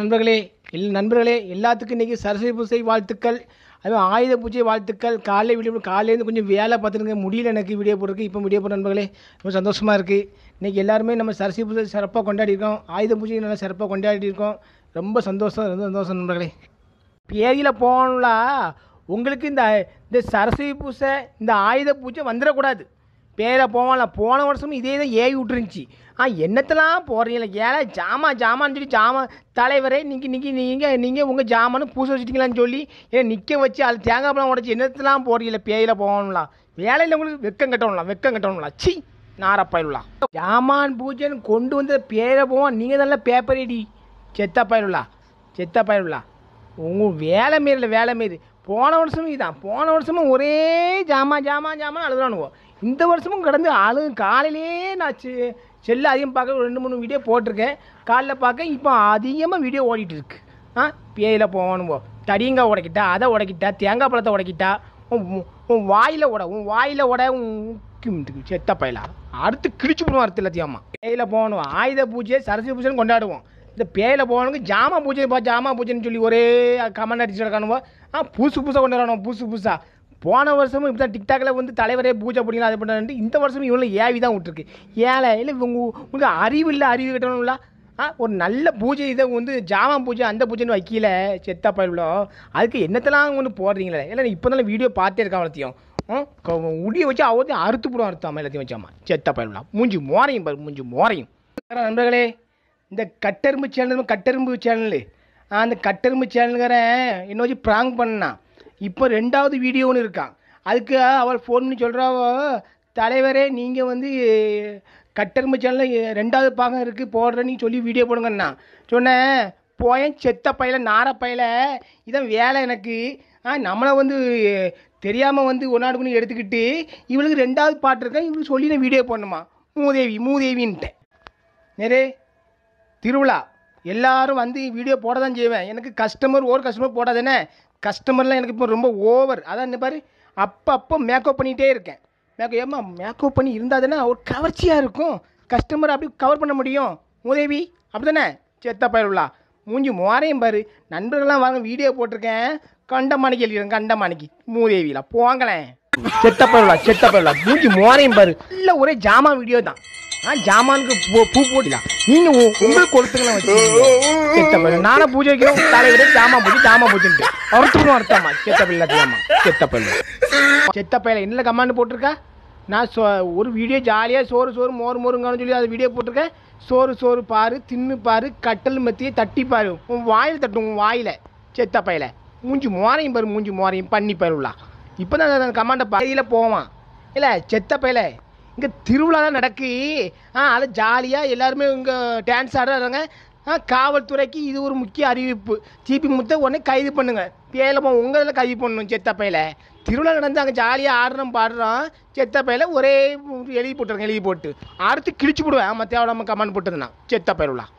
நண்பர்களே எல் நண்பர்களே எல்லாத்துக்கும் இன்றைக்கி சரஸ்வதி பூஜை வாழ்த்துக்கள் அதுவும் ஆயுத பூஜை வாழ்த்துக்கள் காலையில் வீடியோ காலையிலேருந்து கொஞ்சம் வேலை பார்த்துருங்க முடியல எனக்கு வீடியோ போடுறதுக்கு இப்போ வீடியோ போடுற நண்பர்களே ரொம்ப சந்தோஷமாக இருக்குது இன்றைக்கி எல்லாருமே நம்ம சரஸ்வதி பூஜை சிறப்பாக கொண்டாடிருக்கோம் ஆயுத பூஜை நல்லா சிறப்பாக கொண்டாடிருக்கோம் ரொம்ப சந்தோஷம் ரொம்ப சந்தோஷம் நண்பர்களே பேரியில் போனால் உங்களுக்கு இந்த இந்த சரஸ்வதி பூஜை இந்த ஆயுத பூஜை வந்துடக்கூடாது பேரை போவான்ல போன வருஷமும் இதே தான் ஏவி விட்டுருந்துச்சி ஆ என்னத்தெல்லாம் போகிறீங்கள ஏழை ஜாமா ஜாமான்னு சொல்லி ஜாமா தலைவரே நீங்கள் நீங்கள் நீங்கள் நீங்கள் உங்கள் ஜாமான்னு பூச வச்சுட்டீங்களான்னு சொல்லி ஏன் நிற்க வச்சு அது தேங்காய் பழம் உடச்சி என்னத்தெல்லாம் போகிறீங்கள பேயில் போகணும்லாம் வேலையில் உங்களுக்கு வெக்கம் கட்டணும்லாம் வெக்கம் கட்டணும்லாம் சி நாரப்பாயிலுலா ஜாமான் பூஜைன்னு கொண்டு வந்த பேரை போவோம் நீங்கள் நல்ல பேப்பர் எடி செத்த பாயிலுலா செத்த பாயிலுலா உங்கள் வேலை இல்லை வேலை மாரி போன வருஷமும் இதுதான் போன வருஷமும் ஒரே ஜாமான் ஜாமான் ஜாமான் அழுதுறானுவோம் இந்த வருஷமும் கடந்து ஆளு காலையிலேயே நான் செ அதிகம் பார்க்க ரெண்டு மூணு வீடியோ போட்டிருக்கேன் காலைல பார்க்க இப்போ அதிகமாக வீடியோ ஓடிட்டு இருக்கு ஆ பேயில் போகணும் தடியங்காய் உடைக்கிட்டா அதை உடைக்கிட்டா தேங்காய் பழத்தை உடைக்கிட்டா உன் வாயில் உட உன் வாயில் உட உன் செத்த பயிலா அடுத்து கிழிச்சு போடுவோம் அடுத்த எல்லாத்தையும் அம்மா பேயில போகணும் ஆயுத பூஜை சரஸ்வதி பூஜைன்னு கொண்டாடுவோம் இந்த பேயில போகணுங்க ஜாமா பூஜை பா ஜாமா பூஜைன்னு சொல்லி ஒரே கமெண்ட் அடிச்சு கிடக்கணுவோம் ஆ புதுசு புதுசாக கொண்டாடணும் புதுசு புதுசாக போன வருஷமும் இப்படி தான் டிக்டாக்ல வந்து தலைவரே பூஜை பண்ணிக்கலாம் அது பண்ணி இந்த வருஷமும் இவ்வளோ ஏவி தான் விட்டுருக்கு ஏழை இல்லை இவங்க உங்களுக்கு அறிவு இல்லை அறிவு கிட்டணும்ல ஆ ஒரு நல்ல பூஜை இதை வந்து ஜாமான் பூஜை அந்த பூஜைன்னு வைக்கல செத்த பயிலோ அதுக்கு என்னத்தெல்லாம் ஒன்று போடுறீங்களே இல்லை இப்போ தான் வீடியோ பார்த்தே இருக்கான் அவளத்தையும் முடிய வச்சு அவத்தையும் அறுத்து போடும் அறுத்தாம எல்லாத்தையும் வச்சாமா செத்த பயிலா மூஞ்சி மோரையும் பாரு மூஞ்சி மோரையும் நண்பர்களே இந்த கட்டெரும்பு சேனல் கட்டெரும்பு சேனல் அந்த கட்டெரும்பு சேனலுங்கிற என்ன வச்சு ப்ராங் பண்ணான் இப்போ ரெண்டாவது வீடியோ ஒன்று இருக்கான் அதுக்கு அவள் ஃபோன் பண்ணி சொல்கிறா தலைவரே நீங்கள் வந்து கட்டரும்பு சேனலில் ரெண்டாவது பாகம் இருக்குது போடுறேன்னு சொல்லி வீடியோ போடுங்கண்ணா சொன்னேன் போயேன் செத்த பையில நார பையில இதான் வேலை எனக்கு ஆ நம்மளை வந்து தெரியாமல் வந்து ஒன்னாடுக்குன்னு எடுத்துக்கிட்டு இவளுக்கு ரெண்டாவது பாட்டு இருக்கேன் இவளுக்கு சொல்லி நான் வீடியோ போடணுமா மூதேவி மூதேவின்ட்டேன் நேரே திருவிழா எல்லாரும் வந்து வீடியோ போட தான் செய்வேன் எனக்கு கஸ்டமர் ஒரு கஸ்டமர் போடாதானே கஸ்டமர்லாம் எனக்கு இப்போ ரொம்ப ஓவர் அதான் இந்த பாரு அப்போ அப்போ மேக்கப் பண்ணிகிட்டே இருக்கேன் மேக்கப் ஏமா மேக்கப் பண்ணி இருந்தால் தானே ஒரு கவர்ச்சியாக இருக்கும் கஸ்டமர் அப்படி கவர் பண்ண முடியும் உதவி அப்படி தானே செத்த மூஞ்சி மோரையும் பாரு நண்பர்கள்லாம் வாங்க வீடியோ போட்டிருக்கேன் கண்டமானிக்கு எழுதிடுறேன் கண்டமானிக்கு மூதேவியில் போங்களேன் செத்த பயிருளா செத்த மூஞ்சி மோரையும் பாரு இல்லை ஒரே ஜாமான் வீடியோ தான் ஜாமானுக்கு பூ போட்டிலாம் நீங்க உங்களுக்கு கொடுத்துக்கலாம் வச்சு நானும் பூஜை வைக்கிறோம் தலையிட ஜாமா பூஜை ஜாமா பூஜைன்ட்டு அறுத்துக்கணும் அர்த்தமா செத்த பிள்ளை ஜாமா செத்த பிள்ளை செத்த பையில என்ன கமாண்ட் போட்டிருக்கா நான் சோ ஒரு வீடியோ ஜாலியாக சோறு சோறு மோர் மோருங்கன்னு சொல்லி அது வீடியோ போட்டிருக்கேன் சோறு சோறு பாரு தின்னு பாரு கட்டல் மத்தியே தட்டி பாரு உன் வாயில் தட்டும் உன் வாயில் செத்த பையில மூஞ்சி மோரையும் பாரு மூஞ்சி மோரையும் பண்ணி பாருலாம் இப்போ தான் அந்த கமாண்டை பாதியில் போவான் இல்லை செத்த பையில இங்கே திருவிழா தான் நடக்கு ஆ அது ஜாலியாக எல்லாருமே இங்கே டான்ஸ் ஆடுறாங்க ஆ காவல்துறைக்கு இது ஒரு முக்கிய அறிவிப்பு ஜிபி முத்த உடனே கைது பண்ணுங்க பேலமா உங்கள் இதில் கைது பண்ணணும் செத்தப்பையில் திருவிழா நடந்து அங்கே ஜாலியாக ஆடுறோம் பாடுறோம் செத்தப்பையில் ஒரே எழுதி போட்டுருங்க எழுதி போட்டு அடுத்து கிழிச்சு போடுவேன் தேவை நம்ம கமெண்ட் போட்டதுன்னா செத்தப்பையிலாம்